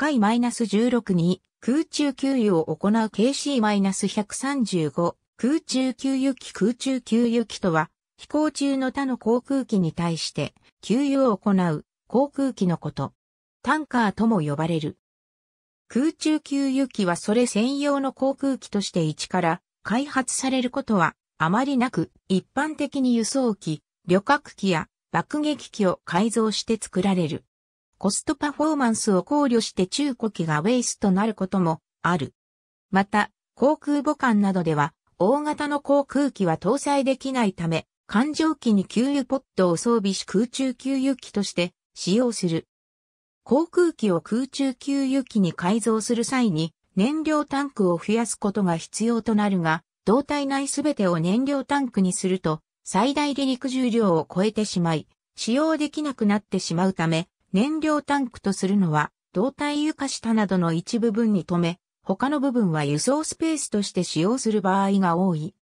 回 -16 に空中給油を行う KC-135 空中給油機空中給油機とは飛行中の他の航空機に対して給油を行う航空機のこと。タンカーとも呼ばれる。空中給油機はそれ専用の航空機として一から開発されることはあまりなく一般的に輸送機、旅客機や爆撃機を改造して作られる。コストパフォーマンスを考慮して中古機がウェイスとなることもある。また、航空母艦などでは、大型の航空機は搭載できないため、艦上機に給油ポットを装備し空中給油機として使用する。航空機を空中給油機に改造する際に燃料タンクを増やすことが必要となるが、胴体内すべてを燃料タンクにすると最大離陸重量を超えてしまい、使用できなくなってしまうため、燃料タンクとするのは、胴体床下などの一部分に止め、他の部分は輸送スペースとして使用する場合が多い。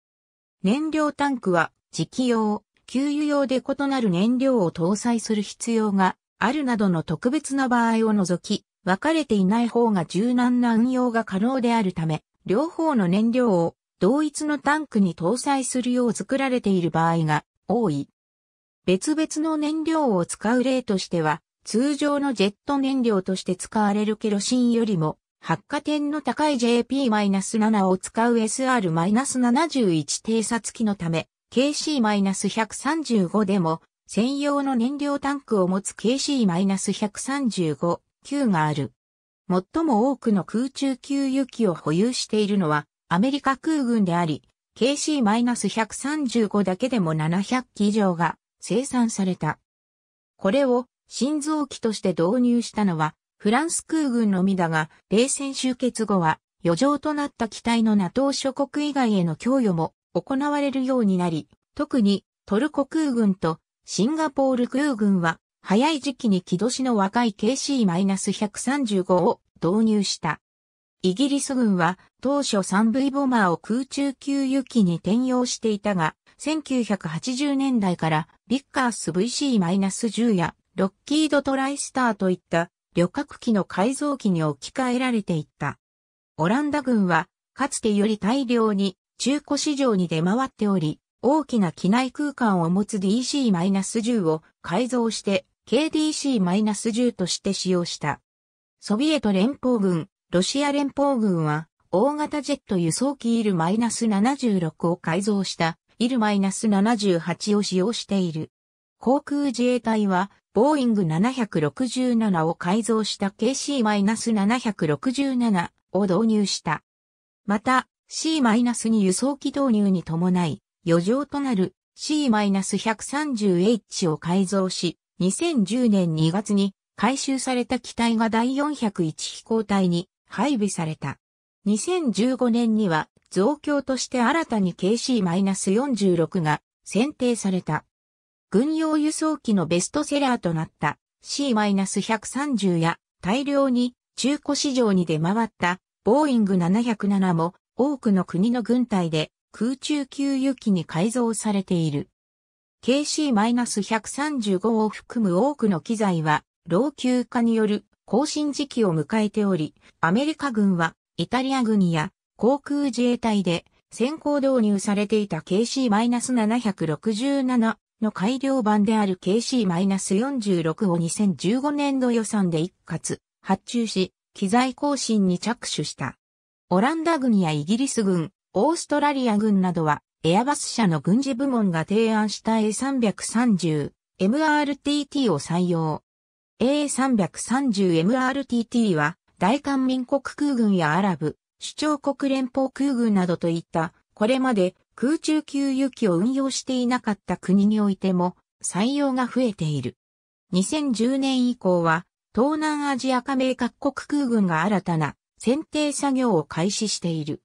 燃料タンクは、磁気用、給油用で異なる燃料を搭載する必要があるなどの特別な場合を除き、分かれていない方が柔軟な運用が可能であるため、両方の燃料を同一のタンクに搭載するよう作られている場合が多い。別々の燃料を使う例としては、通常のジェット燃料として使われるケロシンよりも発火点の高い JP-7 を使う SR-71 偵察機のため、KC-135 でも専用の燃料タンクを持つ KC-135 級がある。最も多くの空中給油機を保有しているのはアメリカ空軍であり、KC-135 だけでも700機以上が生産された。これを心臓機として導入したのは、フランス空軍のみだが、冷戦終結後は、余剰となった機体の NATO 諸国以外への供与も行われるようになり、特にトルコ空軍とシンガポール空軍は、早い時期に木しの若い KC-135 を導入した。イギリス軍は当初 3V ボマーを空中給油機に転用していたが、1980年代からビッカース VC-10 やロッキードトライスターといった旅客機の改造機に置き換えられていった。オランダ軍は、かつてより大量に中古市場に出回っており、大きな機内空間を持つ DC-10 を改造して KDC-10 として使用した。ソビエト連邦軍、ロシア連邦軍は大型ジェット輸送機イル -76 を改造したイル -78 を使用している。航空自衛隊はボーイング767を改造した KC-767 を導入した。また、C- に輸送機導入に伴い、余剰となる C-130H を改造し、2010年2月に回収された機体が第401飛行隊に配備された。2015年には増強として新たに KC-46 が選定された。軍用輸送機のベストセラーとなった C-130 や大量に中古市場に出回ったボーイング707も多くの国の軍隊で空中給油機に改造されている。KC-135 を含む多くの機材は老朽化による更新時期を迎えており、アメリカ軍はイタリア軍や航空自衛隊で先行導入されていた KC-767 の改良版である KC-46 を2015年度予算で一括発注し、機材更新に着手した。オランダ軍やイギリス軍、オーストラリア軍などは、エアバス社の軍事部門が提案した A330、MRTT を採用。A330MRTT は、大韓民国空軍やアラブ、主張国連邦空軍などといった、これまで空中給油機を運用していなかった国においても採用が増えている。2010年以降は東南アジア加盟各国空軍が新たな選定作業を開始している。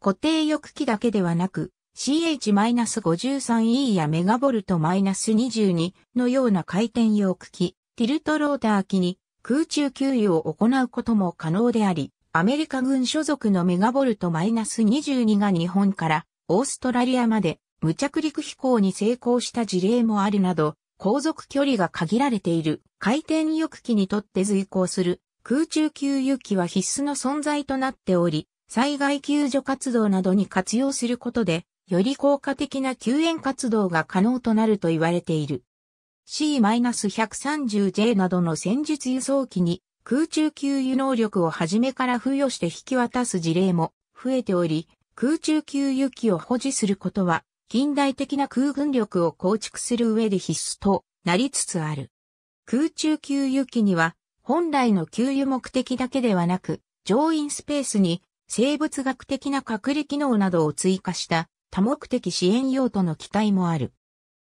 固定翼機だけではなく CH-53E やメガボルト -22 のような回転翼機、ティルトローター機に空中給油を行うことも可能であり、アメリカ軍所属のメガボルト -22 が日本からオーストラリアまで無着陸飛行に成功した事例もあるなど、航続距離が限られている回転翼機にとって随行する空中給油機は必須の存在となっており、災害救助活動などに活用することで、より効果的な救援活動が可能となると言われている。C-130J などの戦術輸送機に空中給油能力を初めから付与して引き渡す事例も増えており、空中給油機を保持することは、近代的な空軍力を構築する上で必須となりつつある。空中給油機には、本来の給油目的だけではなく、乗員スペースに生物学的な隔離機能などを追加した多目的支援用途の機体もある。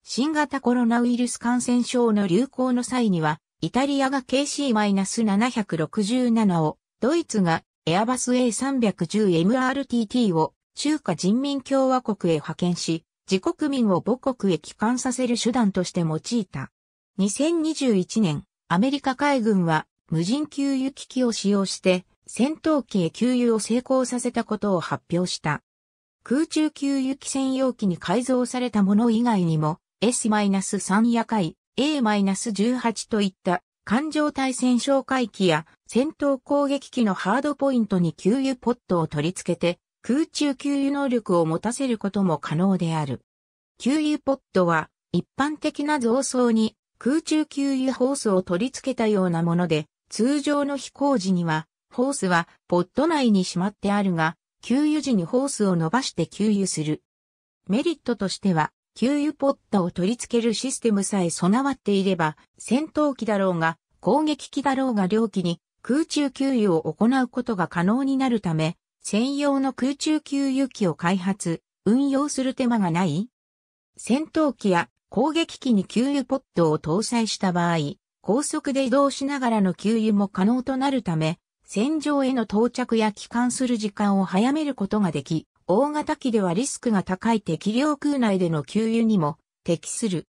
新型コロナウイルス感染症の流行の際には、イタリアが KC-767 を、ドイツがエアバス A310MRTT を中華人民共和国へ派遣し、自国民を母国へ帰還させる手段として用いた。2021年、アメリカ海軍は無人給油機器を使用して戦闘機へ給油を成功させたことを発表した。空中給油機専用機に改造されたもの以外にも S-3 夜会、A-18 といった艦上対戦哨戒機や戦闘攻撃機のハードポイントに給油ポットを取り付けて空中給油能力を持たせることも可能である。給油ポットは一般的な増装に空中給油ホースを取り付けたようなもので、通常の飛行時にはホースはポット内にしまってあるが、給油時にホースを伸ばして給油する。メリットとしては、給油ポットを取り付けるシステムさえ備わっていれば、戦闘機だろうが、攻撃機だろうが両機に空中給油を行うことが可能になるため、専用の空中給油機を開発、運用する手間がない戦闘機や攻撃機に給油ポッドを搭載した場合、高速で移動しながらの給油も可能となるため、戦場への到着や帰還する時間を早めることができ、大型機ではリスクが高い適量空内での給油にも適する。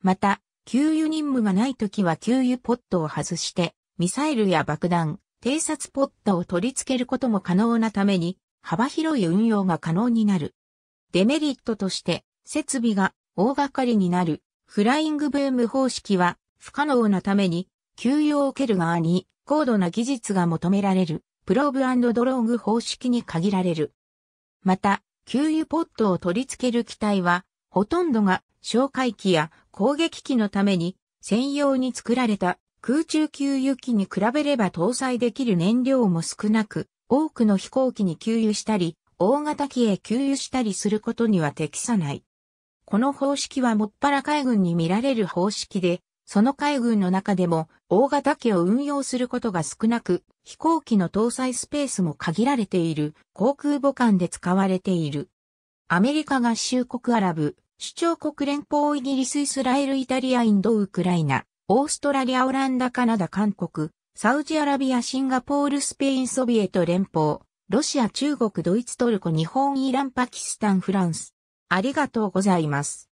また、給油任務がない時は給油ポットを外して、ミサイルや爆弾、偵察ポットを取り付けることも可能なために、幅広い運用が可能になる。デメリットとして、設備が大掛かりになる、フライングブーム方式は不可能なために、給油を受ける側に高度な技術が求められる、プローブドローグ方式に限られる。また、給油ポットを取り付ける機体は、ほとんどが哨戒機や攻撃機のために専用に作られた空中給油機に比べれば搭載できる燃料も少なく、多くの飛行機に給油したり、大型機へ給油したりすることには適さない。この方式はもっぱら海軍に見られる方式で、その海軍の中でも大型機を運用することが少なく、飛行機の搭載スペースも限られている航空母艦で使われている。アメリカ合衆国アラブ、主張国連邦イギリスイスラエルイタリアインドウクライナ、オーストラリアオランダカナダ韓国、サウジアラビアシンガポールスペインソビエト連邦、ロシア中国ドイツトルコ日本イランパキスタンフランス。ありがとうございます。